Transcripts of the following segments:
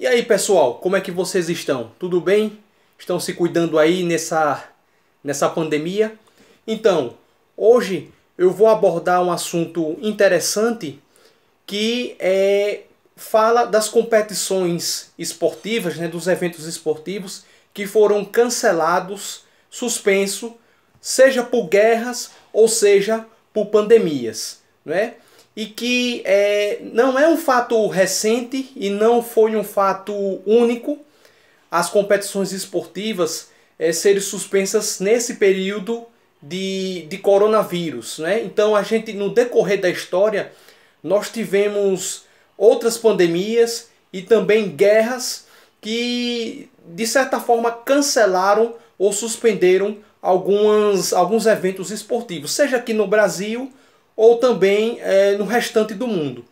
E aí pessoal, como é que vocês estão? Tudo bem? Estão se cuidando aí nessa, nessa pandemia? Então, hoje eu vou abordar um assunto interessante que é, fala das competições esportivas, né, dos eventos esportivos que foram cancelados, suspenso, seja por guerras ou seja por pandemias. é? e que é, não é um fato recente e não foi um fato único as competições esportivas é, serem suspensas nesse período de, de coronavírus. Né? Então a gente, no decorrer da história, nós tivemos outras pandemias e também guerras que, de certa forma, cancelaram ou suspenderam algumas, alguns eventos esportivos, seja aqui no Brasil ou também é, no restante do mundo.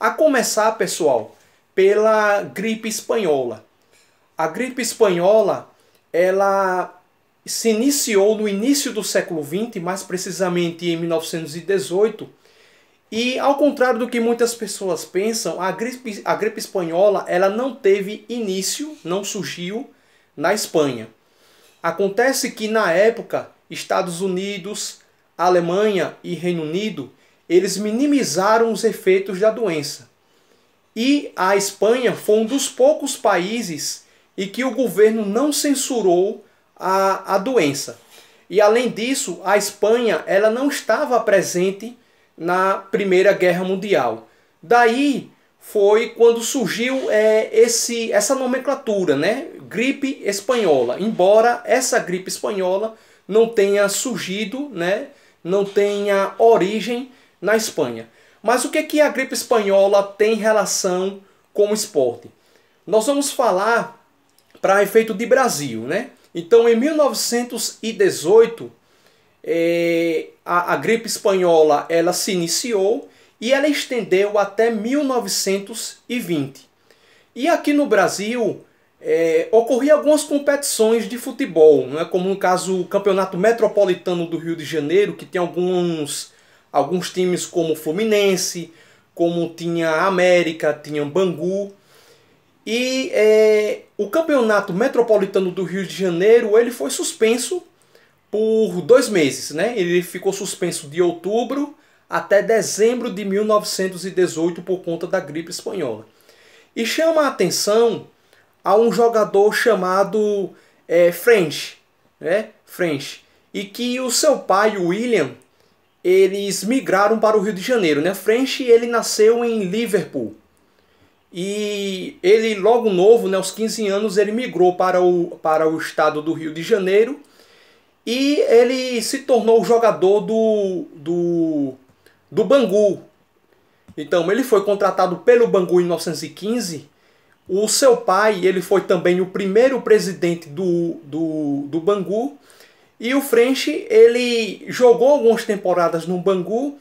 A começar, pessoal, pela gripe espanhola. A gripe espanhola, ela se iniciou no início do século XX, mais precisamente em 1918, e ao contrário do que muitas pessoas pensam, a gripe, a gripe espanhola ela não teve início, não surgiu na Espanha. Acontece que na época, Estados Unidos, Alemanha e Reino Unido, eles minimizaram os efeitos da doença. E a Espanha foi um dos poucos países em que o governo não censurou a, a doença. E além disso, a Espanha ela não estava presente na Primeira Guerra Mundial. Daí foi quando surgiu é, esse, essa nomenclatura, né? Gripe espanhola. Embora essa gripe espanhola não tenha surgido, né? não tenha origem na Espanha. Mas o que, que a gripe espanhola tem relação com o esporte? Nós vamos falar para efeito de Brasil, né? Então, em 1918, é, a, a gripe espanhola ela se iniciou e ela estendeu até 1920. E aqui no Brasil, é, ocorriam algumas competições de futebol, né, como no caso o Campeonato Metropolitano do Rio de Janeiro, que tem alguns, alguns times como Fluminense, como tinha América, tinha Bangu. E é, o Campeonato Metropolitano do Rio de Janeiro ele foi suspenso por dois meses, né? Ele ficou suspenso de outubro até dezembro de 1918 por conta da gripe espanhola. E chama a atenção a um jogador chamado é, French, né? French. E que o seu pai, William, eles migraram para o Rio de Janeiro, né? French, ele nasceu em Liverpool. E ele logo novo, né, aos 15 anos, ele migrou para o, para o estado do Rio de Janeiro e ele se tornou jogador do, do, do Bangu. Então, ele foi contratado pelo Bangu em 1915 o seu pai ele foi também o primeiro presidente do, do, do Bangu. E o French ele jogou algumas temporadas no Bangu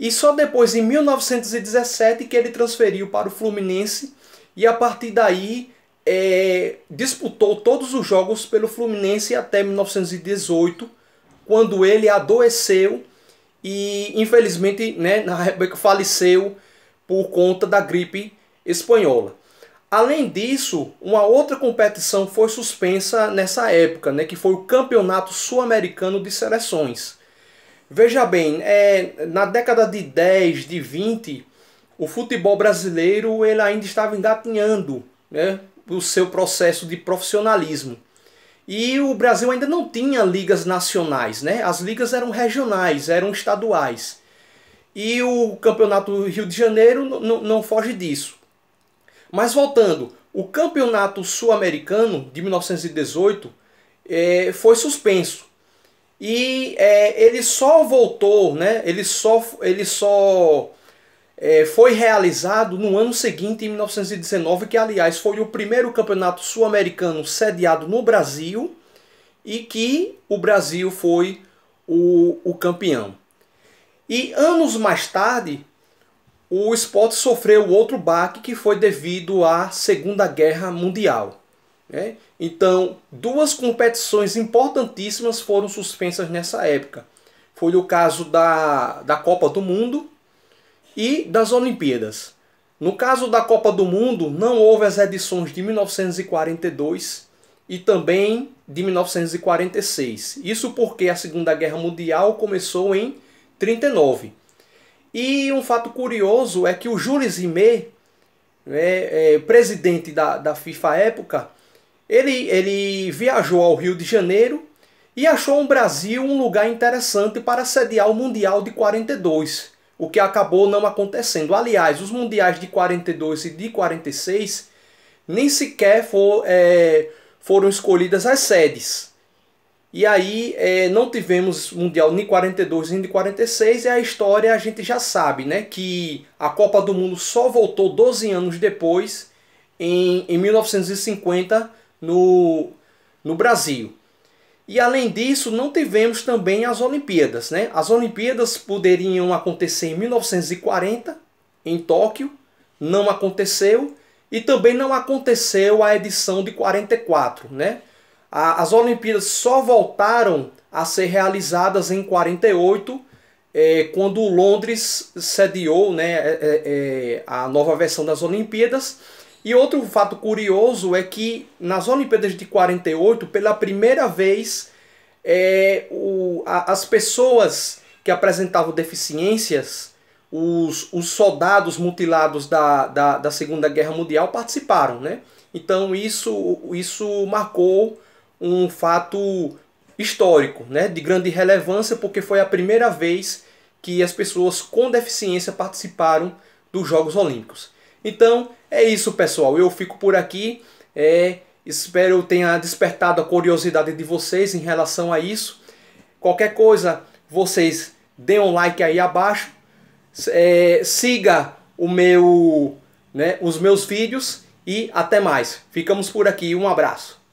e só depois em 1917 que ele transferiu para o Fluminense e a partir daí é, disputou todos os jogos pelo Fluminense até 1918, quando ele adoeceu e infelizmente né, na faleceu por conta da gripe espanhola. Além disso, uma outra competição foi suspensa nessa época, né, que foi o Campeonato Sul-Americano de Seleções. Veja bem, é, na década de 10, de 20, o futebol brasileiro ele ainda estava engatinhando né, o seu processo de profissionalismo. E o Brasil ainda não tinha ligas nacionais, né? as ligas eram regionais, eram estaduais. E o Campeonato Rio de Janeiro não foge disso. Mas voltando, o campeonato sul-americano de 1918 é, foi suspenso. E é, ele só voltou, né? ele só, ele só é, foi realizado no ano seguinte, em 1919, que aliás foi o primeiro campeonato sul-americano sediado no Brasil e que o Brasil foi o, o campeão. E anos mais tarde, o esporte sofreu outro baque que foi devido à Segunda Guerra Mundial. Né? Então, duas competições importantíssimas foram suspensas nessa época. Foi o caso da, da Copa do Mundo e das Olimpíadas. No caso da Copa do Mundo, não houve as edições de 1942 e também de 1946. Isso porque a Segunda Guerra Mundial começou em 1939. E um fato curioso é que o Jules Rimet, né, é, presidente da, da FIFA época, ele, ele viajou ao Rio de Janeiro e achou o Brasil um lugar interessante para sediar o Mundial de 42, o que acabou não acontecendo. Aliás, os Mundiais de 42 e de 46 nem sequer for, é, foram escolhidas as sedes. E aí é, não tivemos Mundial nem 42 nem de 46, e a história a gente já sabe, né? Que a Copa do Mundo só voltou 12 anos depois, em, em 1950, no, no Brasil. E além disso, não tivemos também as Olimpíadas, né? As Olimpíadas poderiam acontecer em 1940, em Tóquio, não aconteceu, e também não aconteceu a edição de 44, né? A, as Olimpíadas só voltaram a ser realizadas em 48, é, quando Londres sediou né, é, é, é, a nova versão das Olimpíadas. E outro fato curioso é que nas Olimpíadas de 48, pela primeira vez, é, o, a, as pessoas que apresentavam deficiências, os, os soldados mutilados da, da, da Segunda Guerra Mundial participaram. Né? Então isso, isso marcou um fato histórico, né, de grande relevância, porque foi a primeira vez que as pessoas com deficiência participaram dos Jogos Olímpicos. Então é isso, pessoal. Eu fico por aqui. É, espero tenha despertado a curiosidade de vocês em relação a isso. Qualquer coisa, vocês deem um like aí abaixo. É, siga o meu, né, os meus vídeos e até mais. Ficamos por aqui. Um abraço.